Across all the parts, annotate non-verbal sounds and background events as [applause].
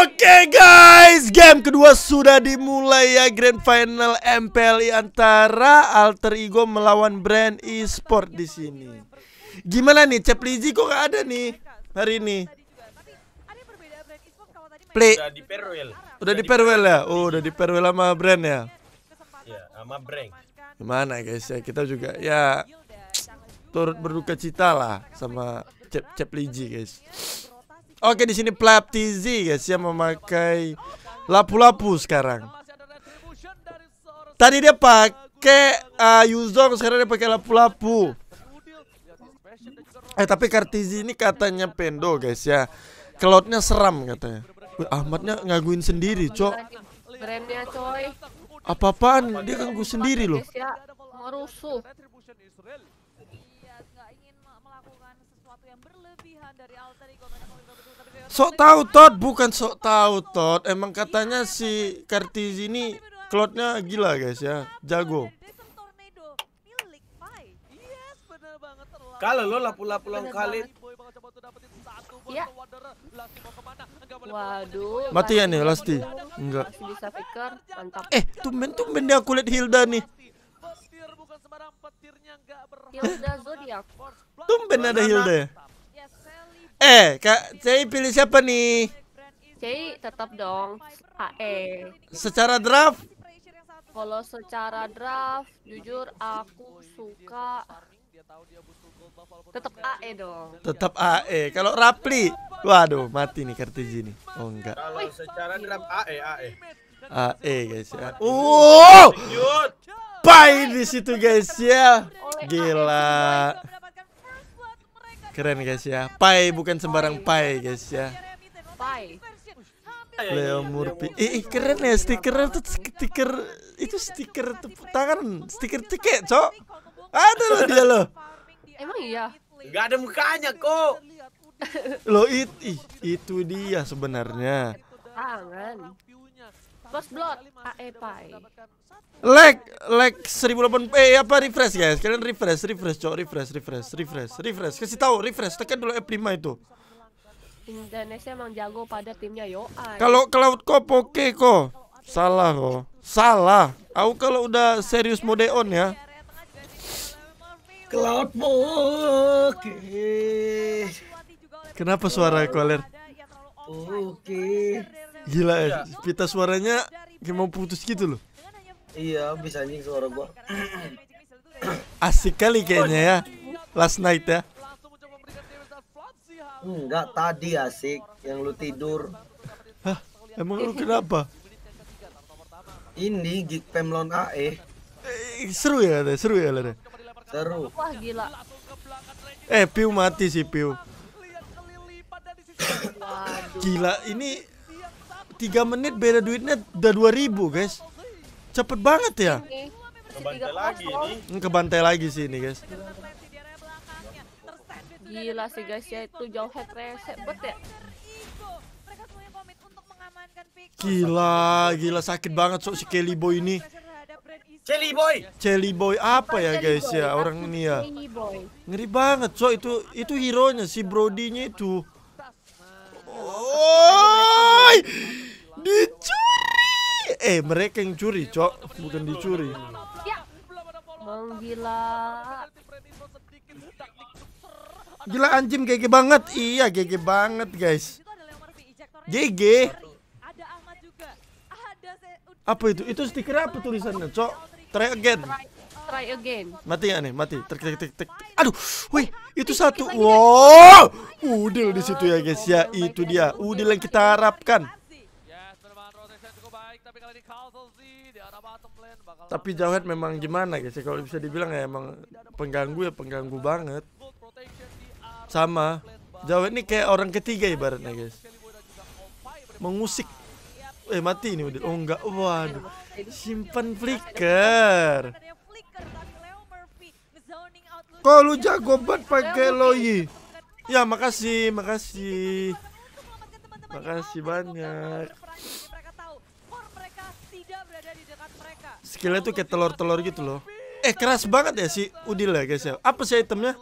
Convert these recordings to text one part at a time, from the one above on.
Oke guys, game kedua sudah dimulai ya Grand Final MPL antara Alter Ego melawan Brand Esport di sini. Gimana nih, Lizzy kok gak ada nih hari ini? Play. Udah di farewell. Udah di farewell ya? Oh, udah di farewell sama Brand ya? Ya sama Brand. Gimana guys ya, kita juga ya turut berduka cita lah sama Cep Lizzy guys. Oke di sini Plaptizi guys yang memakai lapu-lapu sekarang. Tadi dia pakai uh, Yuzong sekarang dia pakai lapu-lapu. Eh tapi Kartizi ini katanya pendo guys ya. Cloudnya seram katanya. Ahmadnya ngaguin sendiri, cok. Brandnya coy. Apa-apaan? Dia ganggu sendiri loh. Ya, Sok tahu Tot, bukan sok tahu Tot. Emang katanya si kartiz ini klotnya gila guys ya, jago. Kalau lo lapu-lapu long iya. ya, kali. Ya. Waduh. Mati ya nih Lasti? Enggak. Eh, tumben tumben dia kulit Hilda nih bukan sembarang petirnya enggak berhak. Ya Hilda zodiak. Tumben ada Hilda. Eh, Kak Cai pilih siapa nih? Cai tetap dong AE. Secara draft? Kalau secara draft, jujur aku suka Tetap AE dong. Tetap AE. Kalau Rapli, waduh mati nih kartu ini. Oh enggak. Kalau secara draft AE AE. AE guys ya. Oh! ngapain di situ guys ya? Gila. Keren guys ya. Pai bukan sembarang pai guys ya. Pai. Leo Murphy. Ih, eh, keren ya stiker itu stiker itu stiker tepuk tangan, stiker tiket, Cok. Ada loh dia loh. Emang iya? Enggak ada mukanya kok. Lo it, itu dia sebenarnya. Tangan. First blood ah, pai Lag, lag 1080 eh apa refresh guys. Kalian refresh, refresh, cok, refresh, refresh, refresh, refresh. Kasih tahu refresh, tekan dulu F5 itu. Indonesia emang jago pada timnya yo. Kalau cloud kok poke kok. Salah kok. Salah. Aku kalau udah serius mode on ya. Cloud poke. Kenapa suara kualer Oke. Okay. Gila ya, iya. pita suaranya kayak mau putus gitu loh. Iya, bisa anjing suara gua. [coughs] Asik kali kayaknya ya. Last night ya. Enggak, tadi asik yang lu tidur. Hah, emang lu kenapa? Ini gig pemlon AE. Eh, seru ya, deh. seru ya, deh. Seru. Wah, gila. Eh, Piu mati sih Piu. Gila, ini tiga menit beda duitnya udah dua ribu guys cepet banget ya ke lagi ini ke lagi sih ini guys gila sih guys ya itu jauh head reset bet ya Gila, gila sakit banget sok si Kelly Boy ini. Kelly Boy. Kelly Boy apa ya guys ya orang ini ya. Ngeri banget so itu itu hero nya si Brody nya itu. Dicuri. Eh, mereka yang curi, Cok. Bukan dicuri. Ya. Bang gila. Gila anjing GG banget. Iya, GG banget, guys. GG. Apa itu? Itu stiker apa tulisannya, Cok? Try again. Try again. Mati ya nih, mati. Tek tek tek tek. Aduh, wih, itu satu. Wow. Udil di situ ya, guys ya. Itu dia. Udil yang kita harapkan tapi di sih di arah bottom lane bakal Tapi Jawhead memang gimana guys ya kalau bisa dibilang ya emang pengganggu ya pengganggu banget. Sama Jawhead ini kayak orang ketiga ibaratnya iya, guys. Mengusik. Iya. Eh mati ini udah. Oh enggak. Waduh. Simpan flicker. Kok lu jago banget pakai Loyi? Ya makasih, makasih. Makasih banyak. skillnya tuh kayak telur-telur gitu loh eh keras banget ya si Udil ya guys ya apa sih itemnya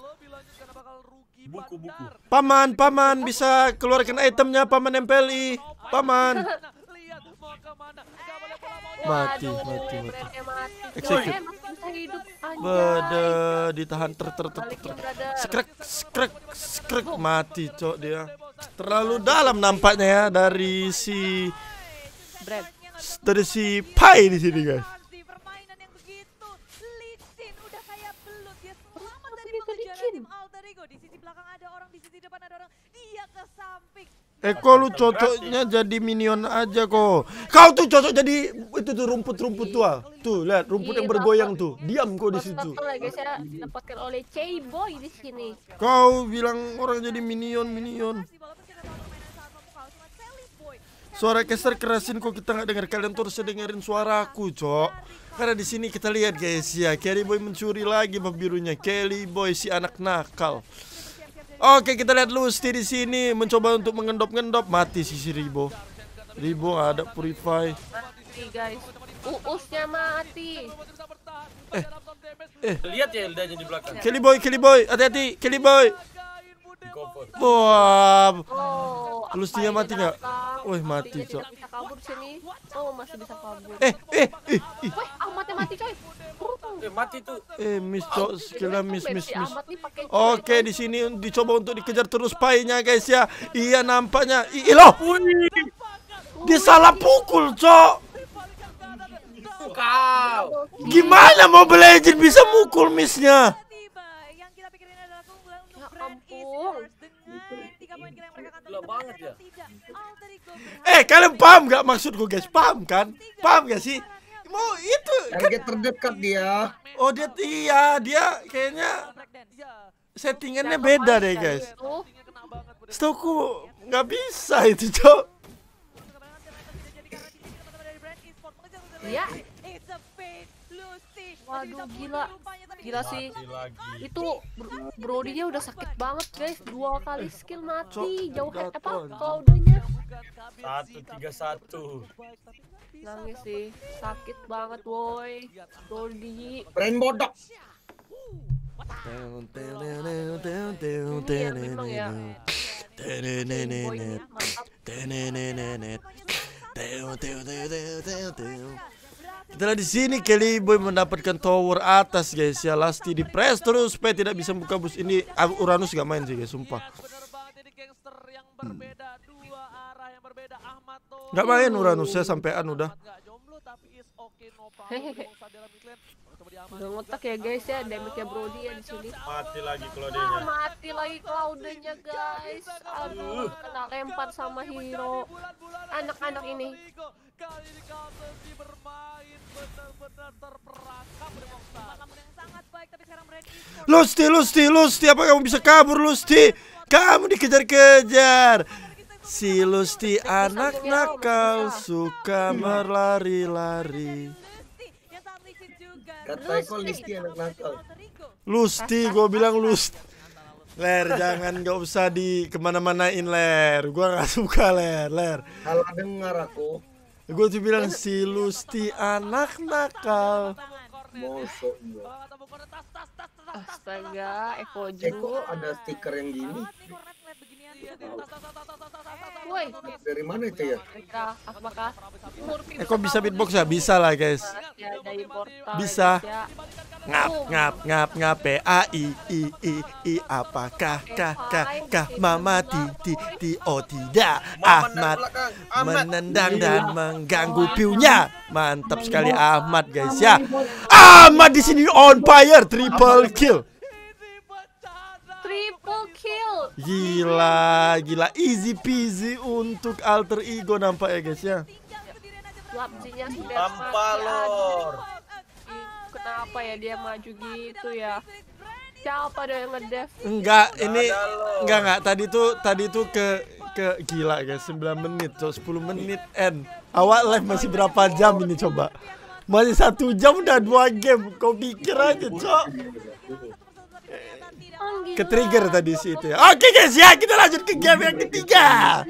buku-buku paman paman bisa keluarkan itemnya paman MPLI paman mati mati mati execute beda ditahan ter ter ter ter ya, skrek skrek skrek mati cok dia terlalu dalam nampaknya ya dari si dari si Pai di sini guys depan ada orang. Dia ke samping. Eko eh, lu cocoknya jadi minion aja kok. Kau tuh cocok jadi itu tuh rumput-rumput tua. Iya, tuh lihat rumput yang iya, bergoyang tuh. Diam kok di situ. oleh di sini. Kau bilang orang jadi minion minion. Suara keser kerasin kok kita nggak dengar kalian tuh harusnya dengerin suaraku, cok. Karena di sini kita lihat guys ya, Kelly Boy mencuri lagi babirunya Kelly Boy si anak nakal. Oke, kita lihat Lusti di sini mencoba untuk mengendop-ngendop mati sisi Ribo. Ribo ada purify. Mati, guys. Uusnya mati. Eh. Eh. Lihat ya Eldanya di belakang. Kelly Boy, Kelly Boy, hati-hati, Kelly Boy. Wow. Oh, Lustinya mati nggak? Wih, mati, Cok. Oh, masih bisa kabur. Eh, eh, eh. eh. Wih, ah, mati mati, coy. Eh mati tuh. Eh miss cok sekilas miss miss miss. Oke di gitu. sini dicoba untuk dikejar terus painya guys ya. Iya nampaknya. Ilo. loh. Dia salah pukul cok. Kau. Gimana mau belajar bisa mukul missnya? Ya ya. Eh kalian paham gak maksudku guys? Paham kan? Paham gak sih? mau oh, itu target kan? terdekat dia oh dia iya dia kayaknya settingannya beda deh guys stoku nggak bisa itu cok iya Waduh gila Gila sih Itu bro Brody nya udah sakit banget guys Dua kali skill mati Jauh head apa Cloudnya Satu tiga satu Nangis sih Sakit banget boy Brody Brain bodok Ini kita Setelah di sini Kelly Boy mendapatkan tower atas guys ya Lasti di press terus supaya tidak bisa buka bus ini Uranus gak main sih guys sumpah hmm. Gak main Uranus saya sampean udah Udah ngotak ya guys ya, damage-nya Brody ya di sini. Mati lagi Claudenya. Ah, mati lagi Claudenya guys. Aduh, kena lempar sama hero. Anak-anak ini benar-benar terperangkap Lusti, Lusti, Lusti, apa kamu bisa kabur Lusti? Kamu dikejar-kejar. Si Lusti anak nakal suka berlari-lari. Kata Lusti gue bilang Lusti. Ler, jangan gak usah di kemana-manain Ler. Gue gak suka Ler, Ler. Kalau dengar aku gue tuh bilang si Lusti anak nakal Astaga, Eko juga Eko ada stiker yang gini Woi. Dari mana itu ya? Eh, bisa beatbox ya? Bisa lah, guys. Iya, iya, iya, bisa. Ngap ngap ngap ngap P eh, A I I I I apakah kah kah kah mama ti ti ti oh tidak Ahmad menendang dan mengganggu piunya. Mantap sekali Ahmad guys ya. Ahmad di sini on fire triple kill. Triple kill. Gila, gila easy peasy untuk alter ego nampak ya guys ya. Lapjinya Tanpa lor. Kenapa ya dia maju gitu ya? Siapa ada yang ngedef? Enggak, ini enggak enggak tadi tuh tadi tuh ke ke gila guys 9 menit, cok 10 menit end. Awak live masih berapa jam ini coba? Masih satu jam udah dua game, kau pikir aja cok. Oh, Ketrigger tadi sih itu ya. Oke guys ya, kita lanjut ke game yang ketiga.